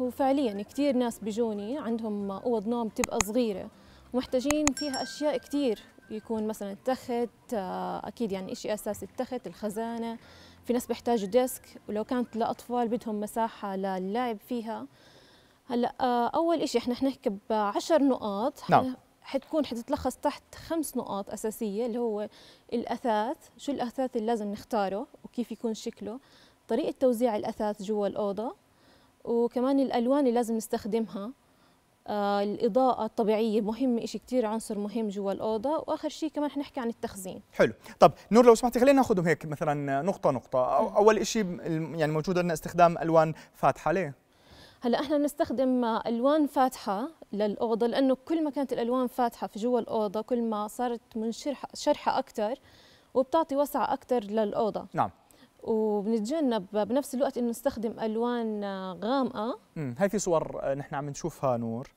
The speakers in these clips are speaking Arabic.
هو فعليا كثير ناس بيجوني عندهم اوض نوم تبقى صغيره ومحتاجين فيها اشياء كثير يكون مثلا التخت آه، اكيد يعني شيء اساسي التخت الخزانه في ناس بيحتاجوا ديسك ولو كانت لاطفال بدهم مساحه للعب فيها هلا آه، اول شيء احنا حنحكي بعشر نقاط نعم. حتكون حتتلخص تحت خمس نقاط اساسيه اللي هو الاثاث شو الاثاث اللي لازم نختاره وكيف يكون شكله طريقه توزيع الاثاث جوا الاوضه وكمان الالوان اللي لازم نستخدمها آه الاضاءه الطبيعيه مهم شيء كثير عنصر مهم جوا الاوضه واخر شيء كمان حنحكي عن التخزين حلو طب نور لو سمحتي خلينا ناخذهم هيك مثلا نقطه نقطه أو اول شيء يعني موجود عندنا استخدام الوان فاتحه ليه هلا احنا بنستخدم الوان فاتحه للاوضه لانه كل ما كانت الالوان فاتحه في جوا الاوضه كل ما صارت منشرحه شرحه اكثر وبتعطي وسع اكثر للاوضه نعم وبنتجنب بنفس الوقت انه نستخدم الوان غامقه امم هاي في صور آه، نحن عم نشوفها نور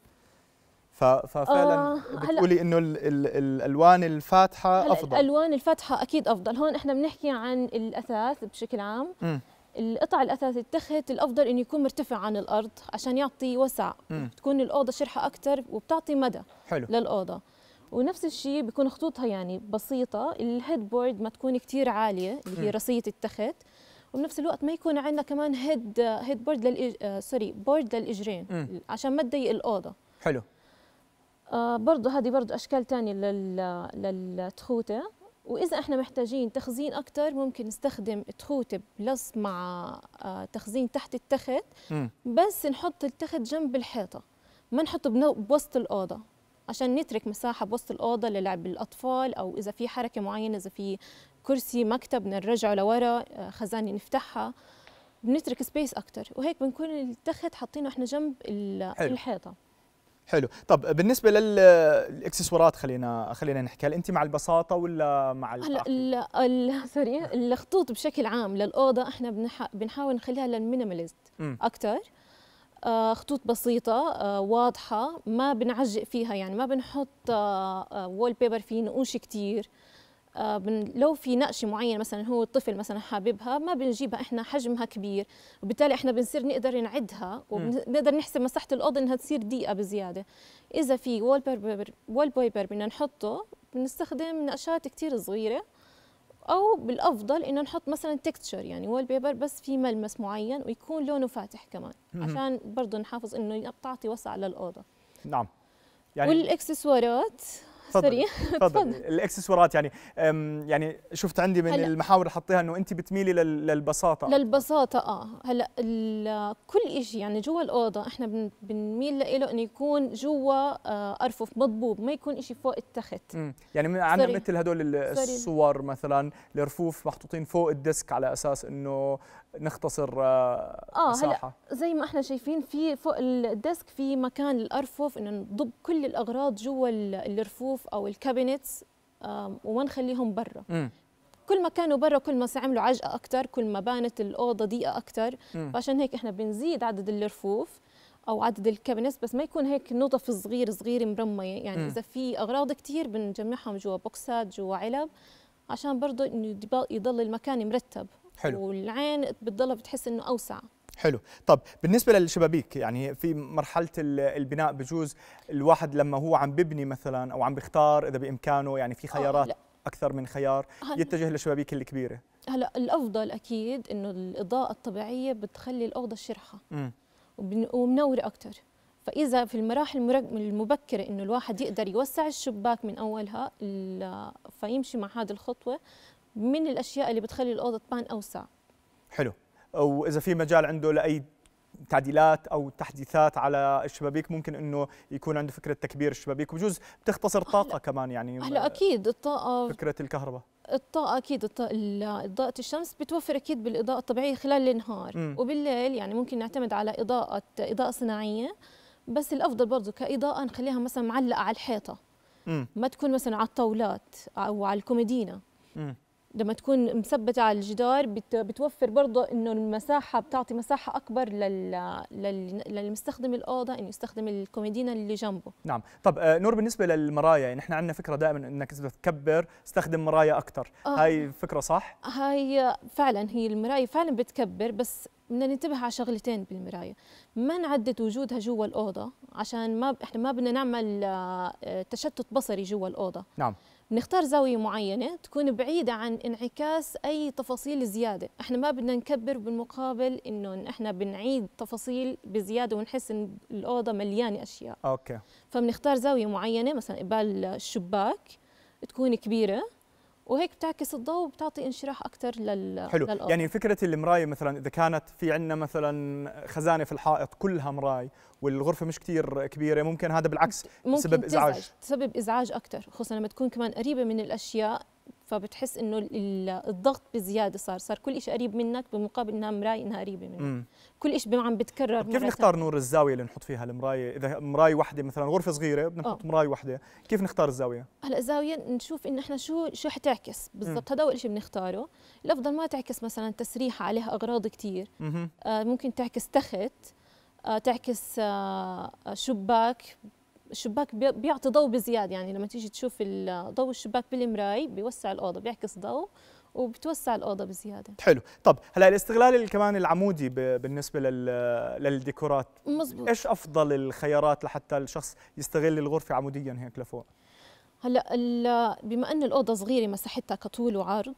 ففعلا آه بتقولي انه الالوان الفاتحه افضل الالوان الفاتحه اكيد افضل هون احنا بنحكي عن الاثاث بشكل عام امم القطع الاثاث التخت الافضل انه يكون مرتفع عن الارض عشان يعطي وسع م. تكون الاوضه شرحه اكثر وبتعطي مدى حلو للاوضه ونفس الشيء بيكون خطوطها يعني بسيطة الهيد بورد ما تكون كتير عالية اللي هي رصية التخت وبنفس الوقت ما يكون عندنا كمان هيد هيد بورد للإج... سوري بورد للإجرين م. عشان ما تضيق الأوضة حلو آه برضه هذه برضه أشكال تانية لل... للتخوتة وإذا إحنا محتاجين تخزين أكثر ممكن نستخدم تخوتة بلس مع آه، تخزين تحت التخت بس نحط التخت جنب الحيطة ما نحطه بوسط الأوضة عشان نترك مساحه بوسط الاوضه للعب الاطفال او اذا في حركه معينه اذا في كرسي مكتب نرجعه لورا آه، خزانه نفتحها بنترك سبيس اكثر وهيك بنكون التخت حاطينه احنا جنب حلو. الحيطه حلو طب بالنسبه للاكسسوارات خلينا خلينا نحكي هل انت مع البساطه ولا مع هلا سوري الخطوط بشكل عام للاوضه احنا بنحاول نخليها للمينيماليست اكثر آه، خطوط بسيطة آه، واضحة ما بنعجق فيها يعني ما بنحط وول بيبر فيه نقوش كتير آه، لو في نقشة معينة مثلا هو الطفل مثلا حاببها ما بنجيبها احنا حجمها كبير وبالتالي احنا بنصير نقدر نعدها وبنقدر نحسب مساحة الأوضة انها تصير دقيقة بزيادة إذا في وول بيبر وول بيبر بدنا نحطه بنستخدم نقشات كتير صغيرة او بالافضل انه نحط مثلا تكتشر يعني وول بيبر بس في ملمس معين ويكون لونه فاتح كمان عشان برضه نحافظ انه بتعطي وسع للاوضه نعم يعني والاكسسوارات سوري تفضل الاكسسوارات يعني يعني شفت عندي من هلأ. المحاور اللي حطيها انه انت بتميلي للبساطه للبساطه اه هلا كل شيء يعني جوا الاوضه احنا بنميل له انه يكون جوا آه، ارفف مضبوب ما يكون شيء فوق التخت مم. يعني عندنا مثل هدول الصور مثلا الرفوف محطوطين فوق الديسك على اساس انه نختصر اه, آه، مساحة. هلا زي ما احنا شايفين في فوق الديسك في مكان للارفف انه نضب كل الاغراض جوا الرفوف الضيوف او الكابينتس وما نخليهم برا كل ما كانوا برا كل ما عملوا عجقه اكثر كل ما بانت الاوضه ضيقه اكثر فعشان هيك احنا بنزيد عدد الرفوف او عدد الكابينتس بس ما يكون هيك نطف صغير صغير مرميه يعني م. اذا في اغراض كثير بنجمعهم جوا بوكسات جوا علب عشان برضه انه يضل المكان مرتب حلو والعين بتضلها بتحس انه اوسع حلو طب بالنسبه للشبابيك يعني في مرحله البناء بجوز الواحد لما هو عم ببني مثلا او عم بيختار اذا بامكانه يعني في آه، خيارات اكثر من خيار يتجه للشبابيك الكبيره هلا الافضل اكيد انه الاضاءه الطبيعيه بتخلي الاوضه شرحه ومنوره اكثر فاذا في المراحل المبكره انه الواحد يقدر يوسع الشباك من اولها فيمشي مع هذه الخطوه من الاشياء اللي بتخلي الاوضه تبان اوسع حلو واذا في مجال عنده لاي تعديلات او تحديثات على الشبابيك ممكن انه يكون عنده فكره تكبير الشبابيك بجوز بتختصر طاقه كمان يعني هلا اكيد الطاقه فكره الكهرباء الطاقة أكيد إضاءة الشمس بتوفر أكيد بالإضاءة الطبيعية خلال النهار م. وبالليل يعني ممكن نعتمد على إضاءة إضاءة صناعية بس الأفضل برضه كإضاءة نخليها مثلا معلقة على الحيطة م. ما تكون مثلا على الطاولات أو على الكوميدينا لما تكون مثبته على الجدار بتوفر برضه انه المساحه بتعطي مساحه اكبر لل... للمستخدم الاوضه انه يستخدم الكوميدينا اللي جنبه نعم طب آه، نور بالنسبه للمرايا يعني احنا عندنا فكره دائما انك اذا تكبر استخدم مرايا اكثر آه. هاي فكره صح هاي فعلا هي المرايا فعلا بتكبر بس بدنا ننتبه على شغلتين بالمرايه ما نعدد وجودها جوا الاوضه عشان ما احنا ما بدنا نعمل آه، تشتت بصري جوا الاوضه نعم نختار زاوية معينة تكون بعيدة عن انعكاس أي تفاصيل زيادة إحنا ما بدنا نكبر بالمقابل إنه إحنا بنعيد تفاصيل بزيادة ونحس إن الأوضة مليانة أشياء أوكي فبنختار زاوية معينة مثلا قبال الشباك تكون كبيرة وهيك بتعكس الضوء وبتعطي انشراح اكثر لل حلو للأرض. يعني فكره المرايه مثلا اذا كانت في عندنا مثلا خزانه في الحائط كلها مراي والغرفه مش كثير كبيره ممكن هذا بالعكس ممكن سبب ازعاج تسبب ازعاج اكثر خصوصا لما تكون كمان قريبه من الاشياء فبتحس انه الضغط بزياده صار صار كل شيء قريب منك بمقابل انها مرايه انها قريبه منك مم. كل شيء عم بتكرر كيف نختار نور الزاويه اللي نحط فيها المرايه اذا مرايه واحده مثلا غرفه صغيره بدنا نحط آه. مرايه واحده كيف نختار الزاويه هلا الزاويه نشوف انه احنا شو شو حتعكس بالضبط هذا اول شيء بنختاره الافضل ما تعكس مثلا تسريحه عليها اغراض كثير آه ممكن تعكس تخت آه تعكس آه شباك الشباك بيعطي ضوء بزياده يعني لما تيجي تشوف ضوء الشباك بالمراي بيوسع الاوضه بيعكس ضوء وبتوسع الاوضه بزياده حلو طب هلا الاستغلال كمان العمودي بالنسبه للديكورات مزبوط. ايش افضل الخيارات لحتى الشخص يستغل الغرفه عموديا هيك لفوق هلا بما ان الاوضه صغيره مساحتها كطول وعرض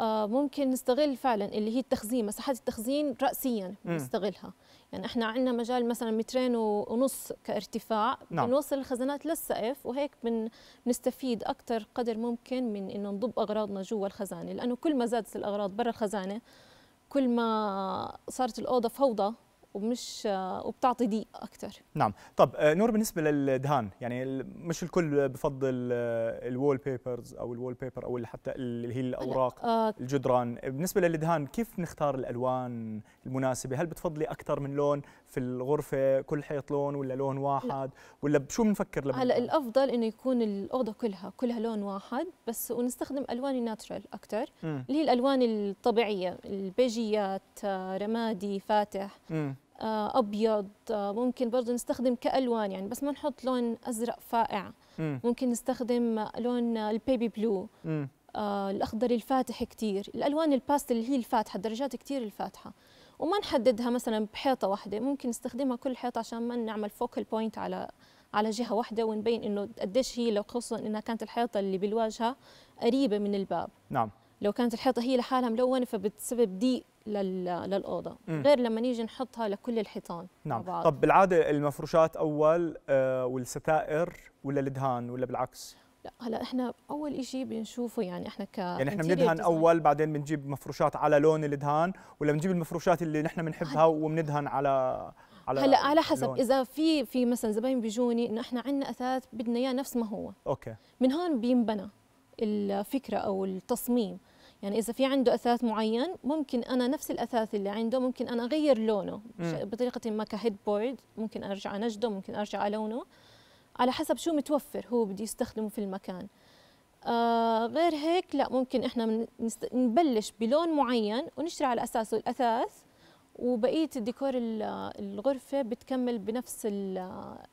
آه، ممكن نستغل فعلا اللي هي التخزين مساحات التخزين راسيا نستغلها يعني احنا عندنا مجال مثلا مترين ونص كارتفاع نعم. بنوصل الخزانات للسقف وهيك بنستفيد نستفيد اكثر قدر ممكن من انه نضب اغراضنا جوا الخزانه لانه كل ما زادت الاغراض برا الخزانه كل ما صارت الاوضه فوضى ومش وبتعطي ضيق اكثر نعم طب آه، نور بالنسبه للدهان يعني مش الكل بفضل آه، الوول بيبرز او الوول بيبر او حتى اللي هي الاوراق آه الجدران بالنسبه للدهان كيف نختار الالوان المناسبه هل بتفضلي اكثر من لون في الغرفه كل حيط لون ولا لون واحد لا. ولا بشو بنفكر هلا الافضل انه يكون الاوضه كلها كلها لون واحد بس ونستخدم الوان ناتشرال اكثر اللي هي الالوان الطبيعيه البيجيات آه، رمادي فاتح م. آه، ابيض آه، ممكن برضه نستخدم كالوان يعني بس ما نحط لون ازرق فائع ممكن نستخدم لون البيبي بلو آه، الاخضر الفاتح كثير الالوان الباستل اللي هي الفاتحه الدرجات كثير الفاتحه وما نحددها مثلا بحيطه واحده ممكن نستخدمها كل حيطه عشان ما نعمل فوكل بوينت على على جهه واحده ونبين انه قديش هي لو خصوصا انها كانت الحيطه اللي بالواجهه قريبه من الباب نعم لو كانت الحيطه هي لحالها ملونه فبتسبب ضيق للاوضه غير لما نيجي نحطها لكل الحيطان نعم بعض. طب بالعاده المفروشات اول آه، والستائر ولا الدهان ولا بالعكس لا هلا احنا اول شيء بنشوفه يعني احنا ك يعني احنا بندهن اول بعدين بنجيب مفروشات على لون الدهان ولا بنجيب المفروشات اللي نحن بنحبها وبندهن على على هلا على حسب اذا في في مثلا زباين بيجوني انه احنا عندنا اثاث بدنا اياه نفس ما هو اوكي من هون بينبنى الفكره او التصميم يعني اذا في عنده اثاث معين ممكن انا نفس الاثاث اللي عنده ممكن انا اغير لونه مم. بطريقه ما كهيد بورد ممكن ارجع انجده ممكن ارجع الونه على حسب شو متوفر هو بده يستخدمه في المكان آه غير هيك لا ممكن احنا نبلش بلون معين ونشتري على اساسه الاثاث وبقيه الديكور الغرفه بتكمل بنفس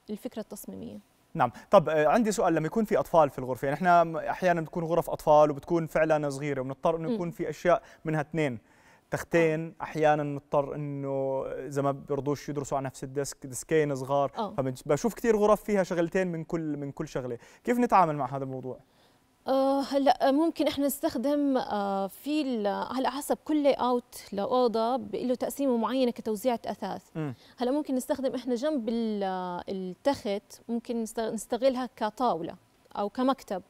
الفكره التصميميه نعم طب آه، عندي سؤال لما يكون في اطفال في الغرفه يعني احيانا بتكون غرف اطفال وبتكون فعلا صغيره وبنضطر انه يكون في اشياء منها اثنين تختين آه. احيانا نضطر انه اذا ما بيرضوش يدرسوا على نفس الديسك ديسكين صغار آه. فبشوف كثير غرف فيها شغلتين من كل من كل شغله كيف نتعامل مع هذا الموضوع آه، هلا ممكن احنا نستخدم آه، في على حسب كل لاي اوت لاوضه له تقسيمه معينه كتوزيعه اثاث هلا ممكن نستخدم احنا جنب التخت ممكن نستغلها كطاوله او كمكتب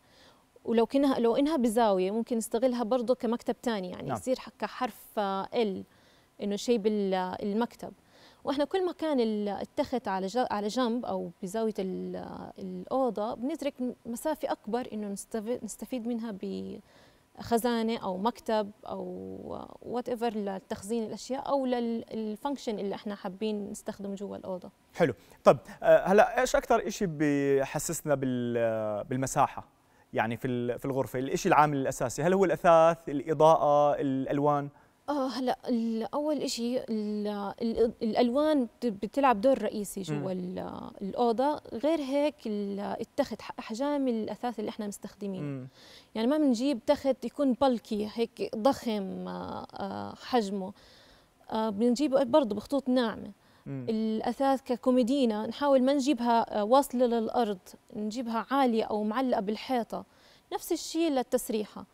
ولو كنا لو انها بزاويه ممكن نستغلها برضه كمكتب ثاني يعني نعم. يصير كحرف ال انه شيء بالمكتب واحنا كل ما كان التخت على على جنب او بزاويه الاوضه بنترك مسافه اكبر انه نستفيد منها بخزانه او مكتب او وات ايفر لتخزين الاشياء او للفانكشن اللي احنا حابين نستخدمه جوا الاوضه حلو طب آه، هلا ايش اكثر شيء بحسسنا بالمساحه يعني في في الغرفه الشيء العامل الاساسي هل هو الاثاث الاضاءه الالوان آه هلا اول شيء الالوان بتلعب دور رئيسي جوا الاوضه غير هيك التخت احجام الاثاث اللي احنا مستخدمينه يعني ما بنجيب تخت يكون بلكي هيك ضخم آه، آه، حجمه آه، بنجيبه برضه بخطوط ناعمه الاثاث ككوميدينا نحاول ما نجيبها واصله للارض نجيبها عاليه او معلقه بالحيطه نفس الشيء للتسريحه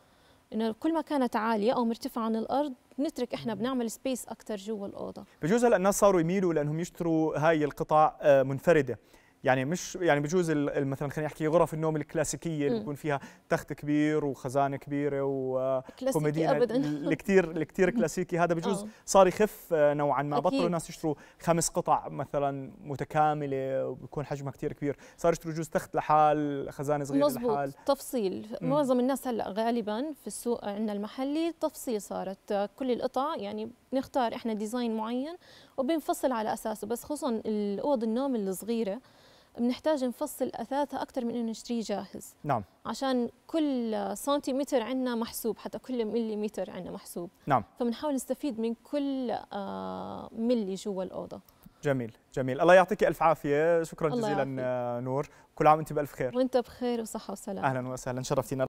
انه كل ما كانت عاليه او مرتفعه عن الارض نترك احنا بنعمل سبيس اكثر جوا الاوضه بجوز هلا الناس صاروا يميلوا لانهم يشتروا هاي القطع آه، منفرده يعني مش يعني بجوز مثلا خليني احكي غرف النوم الكلاسيكيه اللي بيكون فيها تخت كبير وخزانه كبيره وكوميدينا الكثير الكثير كلاسيكي هذا بجوز آه. صار يخف نوعا ما بطلوا الناس يشتروا خمس قطع مثلا متكامله وبيكون حجمها كثير كبير صار يشتروا جوز تخت لحال خزانه صغيره مزبوط. لحال تفصيل معظم الناس هلا غالبا في السوق عندنا المحلي تفصيل صارت كل القطع يعني بنختار احنا ديزاين معين وبنفصل على اساسه بس خصوصا الاوض النوم الصغيره بنحتاج نفصل اثاثها اكثر من انه نشتريه جاهز نعم عشان كل سنتيمتر عندنا محسوب حتى كل مليمتر عندنا محسوب نعم فبنحاول نستفيد من كل آه، ملي جوا الاوضه جميل جميل الله يعطيك الف عافيه شكرا جزيلا آه، نور كل عام انت بالف خير وانت بخير وصحه وسلامه اهلا وسهلا شرفتينا